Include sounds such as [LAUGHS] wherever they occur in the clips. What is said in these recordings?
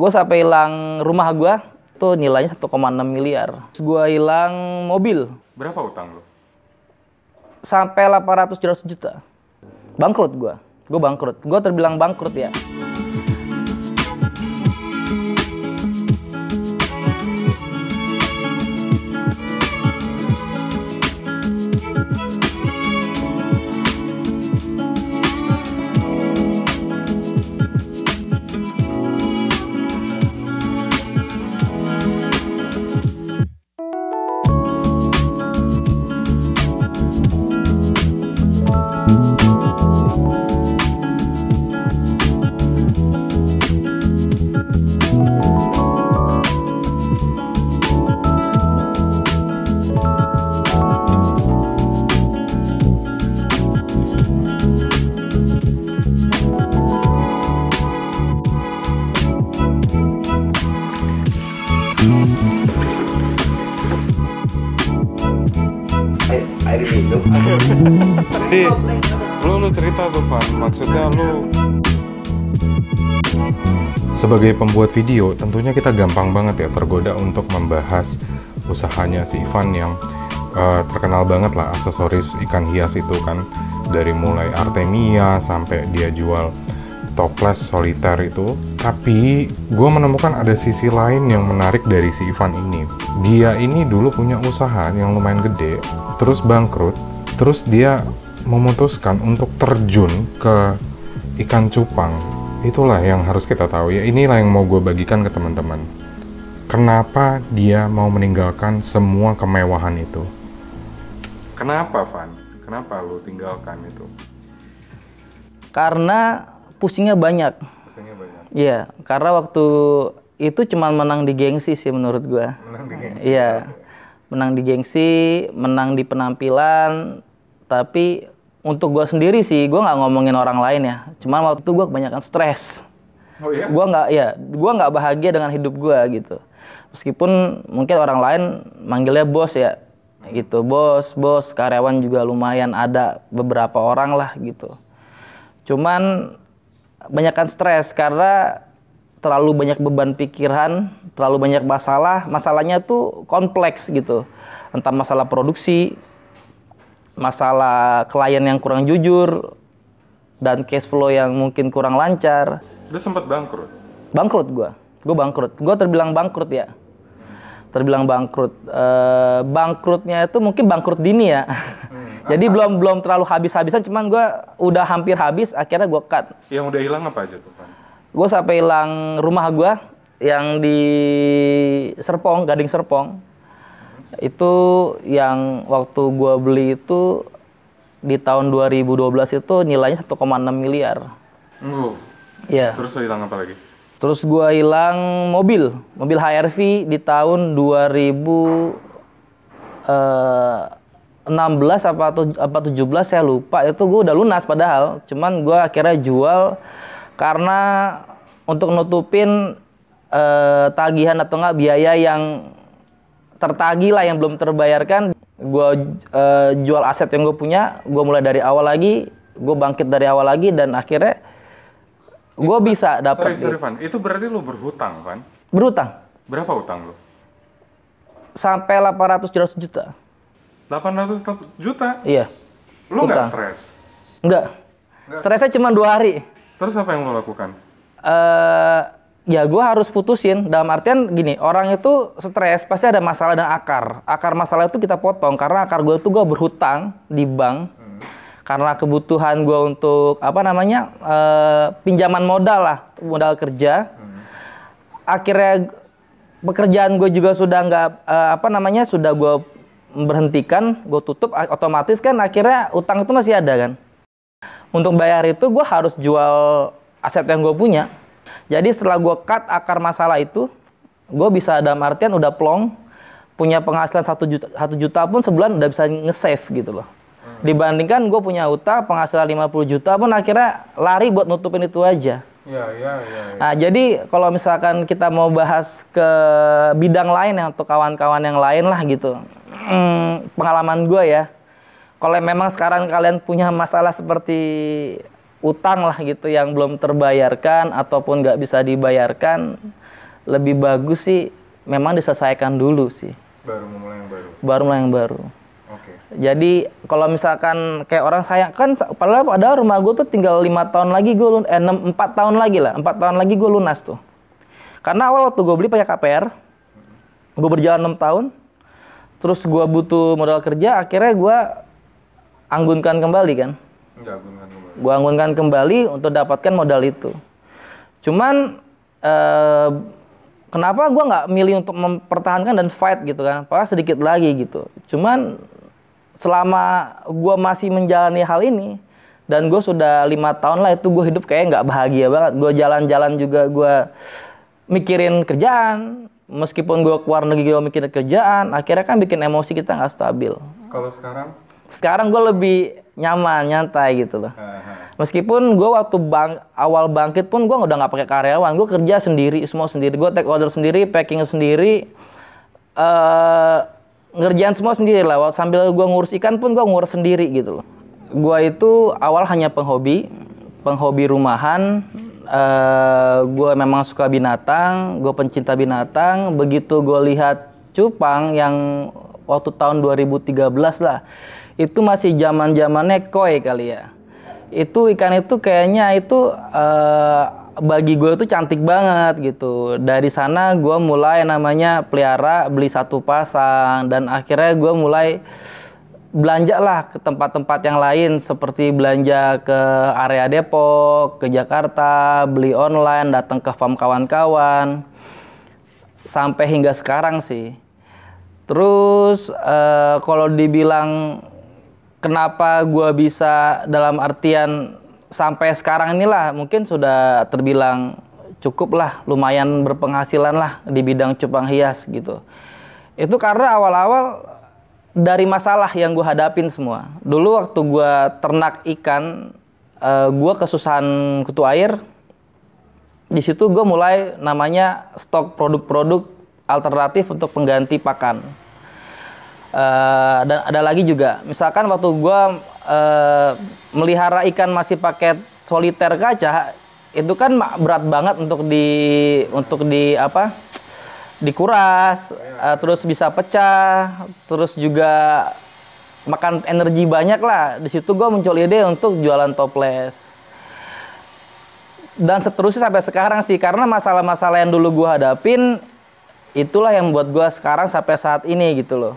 gue sampai hilang rumah gue tuh nilainya 1,6 miliar. gue hilang mobil. Berapa utang lo? Sampai 800 juta. Bangkrut gue. Gue bangkrut. Gue terbilang bangkrut ya. lu cerita tuh Van, maksudnya lu sebagai pembuat video tentunya kita gampang banget ya tergoda untuk membahas usahanya si Ivan yang uh, terkenal banget lah aksesoris ikan hias itu kan dari mulai Artemia sampai dia jual toples soliter itu tapi gue menemukan ada sisi lain yang menarik dari si Ivan ini dia ini dulu punya usaha yang lumayan gede terus bangkrut terus dia memutuskan untuk terjun ke ikan cupang itulah yang harus kita tahu ya inilah yang mau gue bagikan ke teman-teman kenapa dia mau meninggalkan semua kemewahan itu kenapa Van kenapa lu tinggalkan itu karena pusingnya banyak pusingnya banyak iya karena waktu itu cuma menang di gengsi sih menurut gue menang di gengsi iya menang di gengsi menang di penampilan tapi untuk gue sendiri sih gue nggak ngomongin orang lain ya cuman waktu itu gue kebanyakan stres oh, iya? gue nggak ya gue nggak bahagia dengan hidup gue gitu meskipun mungkin orang lain manggilnya bos ya gitu bos bos karyawan juga lumayan ada beberapa orang lah gitu cuman banyakkan stres karena terlalu banyak beban pikiran, terlalu banyak masalah. Masalahnya tuh kompleks gitu. Entah masalah produksi, masalah klien yang kurang jujur dan cash flow yang mungkin kurang lancar. Lu sempat bangkrut? Bangkrut gue. Gue bangkrut. Gue terbilang bangkrut ya. Terbilang bangkrut. E, bangkrutnya itu mungkin bangkrut dini ya. Hmm. [LAUGHS] Jadi ah. belum belum terlalu habis-habisan, cuman gue udah hampir habis. Akhirnya gue cut. Yang udah hilang apa aja tuh? pak? Gue sampai hilang rumah gue yang di Serpong, Gading Serpong itu yang waktu gua beli itu di tahun 2012 itu nilainya 1,6 miliar. Uh. Iya. Yeah. Terus hilang apa lagi? Terus gua hilang mobil, mobil HRV di tahun 2000 eh 16 apa apa 17 saya lupa itu gue udah lunas padahal cuman gue akhirnya jual karena untuk nutupin eh, tagihan atau enggak biaya yang tertagih lah yang belum terbayarkan gue uh, jual aset yang gue punya gue mulai dari awal lagi gue bangkit dari awal lagi dan akhirnya gue bisa dapat sorry, itu berarti lu berhutang kan berhutang berapa hutang lu sampai 800 juta 800 juta iya lu nggak stres nggak stresnya cuma dua hari terus apa yang lo lakukan eh, ya gue harus putusin dalam artian gini orang itu stres pasti ada masalah dan akar akar masalah itu kita potong karena akar gue tuh gue berhutang di bank hmm. karena kebutuhan gue untuk apa namanya e, pinjaman modal lah modal kerja hmm. akhirnya pekerjaan gue juga sudah nggak e, apa namanya sudah gue berhentikan gue tutup otomatis kan akhirnya utang itu masih ada kan untuk bayar itu gue harus jual aset yang gue punya jadi setelah gue cut akar masalah itu, gue bisa ada artian udah plong, punya penghasilan satu juta, satu juta pun sebulan udah bisa nge-save gitu loh. Hmm. Dibandingkan gue punya utang penghasilan 50 juta pun akhirnya lari buat nutupin itu aja. Ya, ya, ya, ya. Nah, jadi kalau misalkan kita mau bahas ke bidang lain ya untuk kawan-kawan yang lain lah gitu. Hmm, pengalaman gue ya. Kalau memang sekarang kalian punya masalah seperti utang lah gitu yang belum terbayarkan ataupun nggak bisa dibayarkan lebih bagus sih memang diselesaikan dulu sih baru mulai yang baru baru mulai yang baru okay. jadi kalau misalkan kayak orang saya kan padahal pada rumah gue tuh tinggal lima tahun lagi gue lun eh, 4 tahun lagi lah empat tahun lagi gue lunas tuh karena awal waktu gue beli pakai KPR gue berjalan enam tahun terus gue butuh modal kerja akhirnya gue anggunkan kembali kan Gua kembali. Gue anggunkan kembali untuk dapatkan modal itu. Cuman eh, kenapa gue nggak milih untuk mempertahankan dan fight gitu kan? Pakai sedikit lagi gitu. Cuman selama gue masih menjalani hal ini dan gue sudah lima tahun lah itu gue hidup kayak nggak bahagia banget. Gue jalan-jalan juga gue mikirin kerjaan. Meskipun gue keluar negeri gue mikirin kerjaan, akhirnya kan bikin emosi kita nggak stabil. Kalau sekarang? Sekarang gue lebih nyaman nyantai gitu loh meskipun gue waktu bang awal bangkit pun gue udah nggak pakai karyawan gue kerja sendiri semua sendiri gue take order sendiri packing sendiri uh, ngerjain semua sendiri lah sambil gue ngurus ikan pun gue ngurus sendiri gitu loh gue itu awal hanya penghobi penghobi rumahan uh, eh, gue memang suka binatang gue pencinta binatang begitu gue lihat cupang yang waktu tahun 2013 lah itu masih zaman zamannya koi kali ya itu ikan itu kayaknya itu uh, bagi gue tuh cantik banget gitu dari sana gue mulai namanya pelihara beli satu pasang dan akhirnya gue mulai belanja lah ke tempat-tempat yang lain seperti belanja ke area Depok, ke Jakarta, beli online, datang ke farm kawan-kawan sampai hingga sekarang sih. Terus uh, kalau dibilang kenapa gue bisa dalam artian sampai sekarang inilah mungkin sudah terbilang cukup lah lumayan berpenghasilan lah di bidang cupang hias gitu itu karena awal-awal dari masalah yang gue hadapin semua dulu waktu gue ternak ikan uh, eh, gue kesusahan kutu air di situ gue mulai namanya stok produk-produk alternatif untuk pengganti pakan Eh, dan ada lagi juga, misalkan waktu gue uh, melihara ikan masih pakai soliter kaca, itu kan berat banget untuk di untuk di apa? dikuras, uh, terus bisa pecah, terus juga makan energi banyak lah. Di situ gue muncul ide untuk jualan toples. Dan seterusnya sampai sekarang sih, karena masalah-masalah yang dulu gue hadapin, itulah yang buat gue sekarang sampai saat ini gitu loh.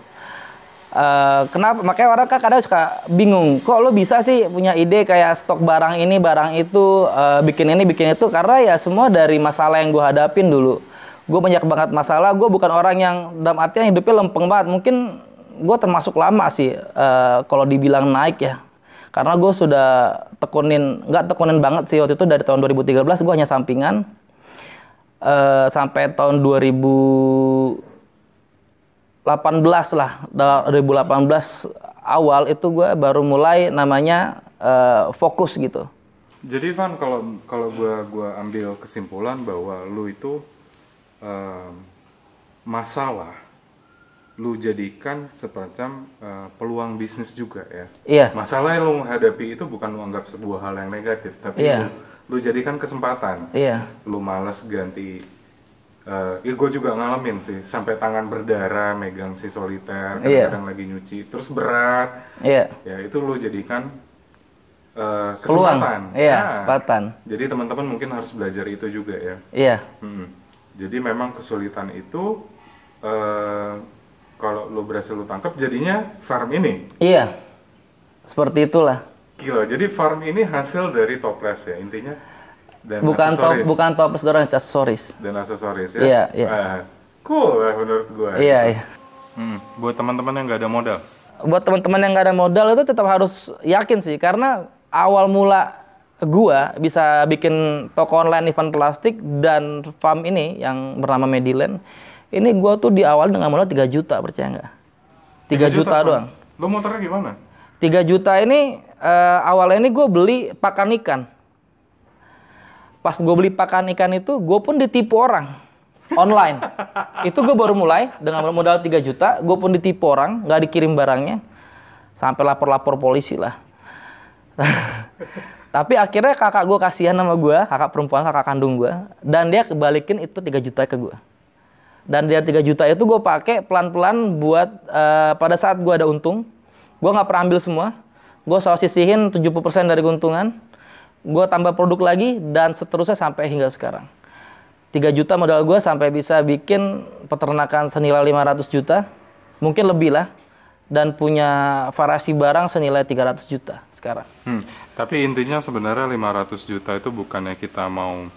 Eh, kenapa makanya orang kan kadang suka bingung kok lo bisa sih punya ide kayak stok barang ini barang itu uh, bikin ini bikin itu karena ya semua dari masalah yang gue hadapin dulu gue banyak banget masalah gue bukan orang yang dalam artian hidupnya lempeng banget mungkin gue termasuk lama sih uh, kalau dibilang naik ya karena gue sudah tekunin nggak tekunin banget sih waktu itu dari tahun 2013 gue hanya sampingan uh, sampai tahun 2000 18 lah 2018 awal itu gue baru mulai namanya uh, fokus gitu. Jadi Van kalau kalau gue gua ambil kesimpulan bahwa lu itu uh, masalah lu jadikan semacam uh, peluang bisnis juga ya. Iya. Masalah yang lu menghadapi itu bukan lu anggap sebuah hal yang negatif, tapi iya. lu, lu jadikan kesempatan. Iya. Lu males ganti uh, ya gue juga ngalamin sih sampai tangan berdarah megang si soliter iya. kadang, yeah. lagi nyuci terus berat yeah. ya itu lo jadikan uh, kesempatan iya nah, kesempatan jadi teman-teman mungkin harus belajar itu juga ya iya yeah. hmm. jadi memang kesulitan itu uh, kalau lo berhasil lo tangkap jadinya farm ini iya seperti itulah gila jadi farm ini hasil dari toples ya intinya dan bukan top bukan top restoran aksesoris dan aksesoris ya iya iya uh, cool lah menurut gua. iya iya hmm, buat teman-teman yang nggak ada modal buat teman-teman yang nggak ada modal itu tetap harus yakin sih karena awal mula gua bisa bikin toko online event plastik dan farm ini yang bernama Mediland ini gua tuh di awal dengan modal 3 juta percaya nggak 3, 3 juta, juta doang lo motornya gimana 3 juta ini uh, awalnya ini gue beli pakan ikan Pas gue beli pakan ikan itu, gue pun ditipu orang online. itu gue baru mulai dengan modal 3 juta, gue pun ditipu orang, nggak dikirim barangnya, sampai lapor-lapor polisi lah. [LAUGHS] Tapi akhirnya kakak gue kasihan sama gue, kakak perempuan, kakak kandung gue, dan dia kebalikin itu 3 juta ke gue. Dan dia 3 juta itu gue pakai pelan-pelan buat uh, pada saat gue ada untung, gue nggak pernah ambil semua, gue soal sisihin 70% dari keuntungan, gue tambah produk lagi dan seterusnya sampai hingga sekarang. 3 juta modal gue sampai bisa bikin peternakan senilai 500 juta, mungkin lebih lah, dan punya variasi barang senilai 300 juta sekarang. Hmm, tapi intinya sebenarnya 500 juta itu bukannya kita mau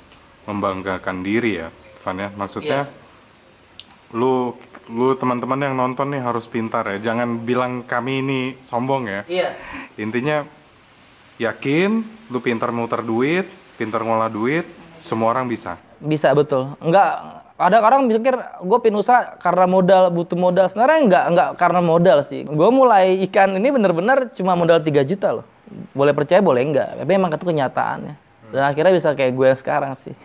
membanggakan diri ya, Van ya, maksudnya yeah. lu lu teman-teman yang nonton nih harus pintar ya, jangan bilang kami ini sombong ya. Iya. Intinya yakin lu pintar muter duit pintar ngolah duit semua orang bisa bisa betul enggak ada orang mikir gue pin usaha karena modal butuh modal sebenarnya enggak enggak karena modal sih gue mulai ikan ini bener-bener cuma modal 3 juta loh boleh percaya boleh enggak tapi emang itu kenyataannya hmm. dan akhirnya bisa kayak gue sekarang sih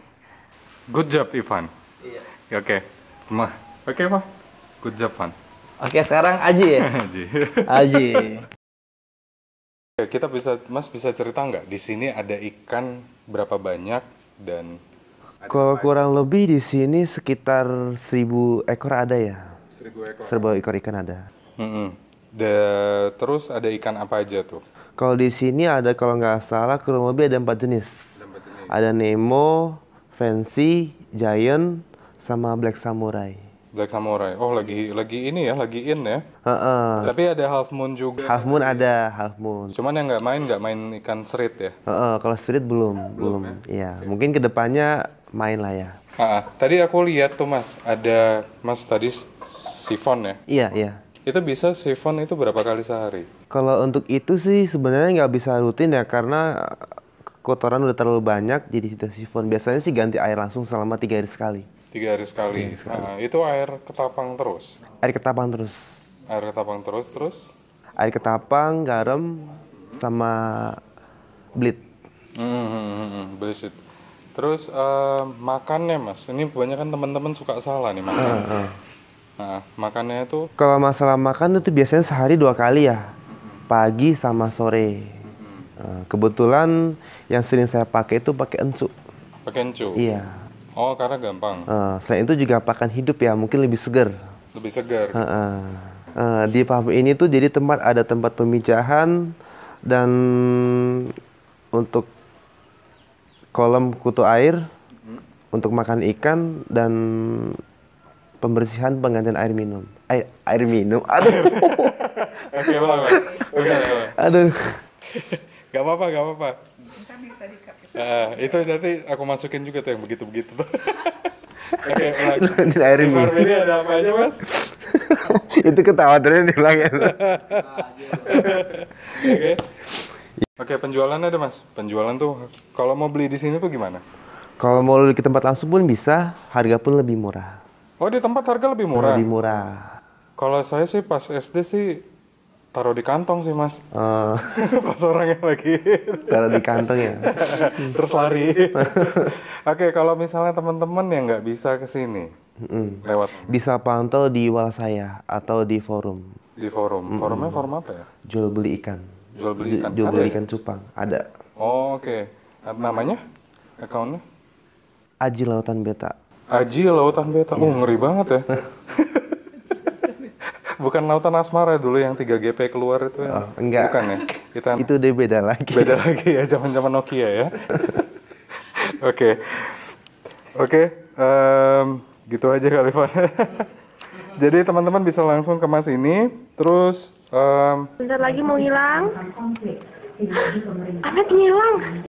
good job Ivan iya ya, oke semua oke pak good job Van oke okay, sekarang Aji ya [LAUGHS] Aji Aji Eh, kita bisa, Mas bisa cerita nggak di sini ada ikan berapa banyak dan kalau kurang ikan? lebih di sini sekitar seribu ekor ada ya. seribu ekor. seribu ekor ikan ada. Mm -hmm. The, terus ada ikan apa aja tuh? Kalau di sini ada kalau nggak salah kurang lebih ada empat jenis. Ada, empat jenis. ada Nemo, Fancy, Giant, sama Black Samurai. Black Samurai. Oh lagi lagi ini ya, lagi in ya. Uh -uh. Tapi ada Half Moon juga. Half Moon ada Half Moon. Cuman yang nggak main nggak main ikan serit ya. Uh -uh, kalau serit belum belum. belum. Ya. Iya okay. mungkin kedepannya main lah ya. Uh -uh. Tadi aku lihat tuh mas ada mas tadi sifon ya. Iya iya. Itu bisa sifon itu berapa kali sehari? Kalau untuk itu sih sebenarnya nggak bisa rutin ya karena kotoran udah terlalu banyak jadi tidak sifon biasanya sih ganti air langsung selama tiga hari sekali tiga hari sekali, hari sekali. Nah, itu air ketapang terus air ketapang terus air ketapang terus terus air ketapang garam sama blit hmm, hmm, hmm, hmm terus uh, makannya mas ini banyak kan teman-teman suka salah nih makan uh, uh. nah makannya itu kalau masalah makan itu biasanya sehari dua kali ya pagi sama sore Eh, kebetulan yang sering saya pakai itu pakai encu. Pakai encu? Iya. Oh, karena gampang. Uh, selain itu juga pakan hidup ya, mungkin lebih segar. Lebih segar. Uh, uh. Uh, di pub ini tuh jadi tempat ada tempat pemijahan dan untuk kolam kutu air hmm. untuk makan ikan dan pembersihan penggantian air minum. Air, air minum. Aduh. [LAUGHS] Oke, Aduh. [LAUGHS] Gak apa-apa, gak apa-apa. itu nanti aku masukin juga tuh yang begitu-begitu tuh. [LAUGHS] Oke, ulang. Airin. Ini ada apa aja, Mas? [LAUGHS] itu ketawa terus dihilangin. [LAUGHS] Oke. Oke, penjualan ada, Mas. Penjualan tuh kalau mau beli di sini tuh gimana? Kalau mau di tempat langsung pun bisa, harga pun lebih murah. Oh, di tempat harga lebih murah. Lebih murah. Kalau saya sih pas SD sih Taruh di kantong sih mas. Uh, [LAUGHS] Pas orangnya lagi. Taruh di kantong ya. [LAUGHS] Terus lari. [LAUGHS] Oke, kalau misalnya teman-teman yang nggak bisa kesini mm. lewat bisa pantau di wal saya atau di forum. Di forum. Mm. Forumnya forum apa ya? Jual beli ikan. Jual beli ikan. Jual beli ya? ikan cupang. Ada. Oh, Oke. Okay. Namanya? accountnya? Aji Lautan Beta. Aji Lautan Beta. Oh, iya. ngeri banget ya. Bukan Lautan Asmara dulu yang 3 GP keluar itu ya? Oh, enggak. Bukan ya? Kita... [LAUGHS] itu udah beda lagi. Beda lagi ya, zaman-zaman Nokia ya. [LAUGHS] Oke. Oke, okay. okay. um, gitu aja kali, Van. [LAUGHS] Jadi teman-teman bisa langsung ke Mas ini, terus... Um... Bentar lagi mau hilang. Anak ngilang.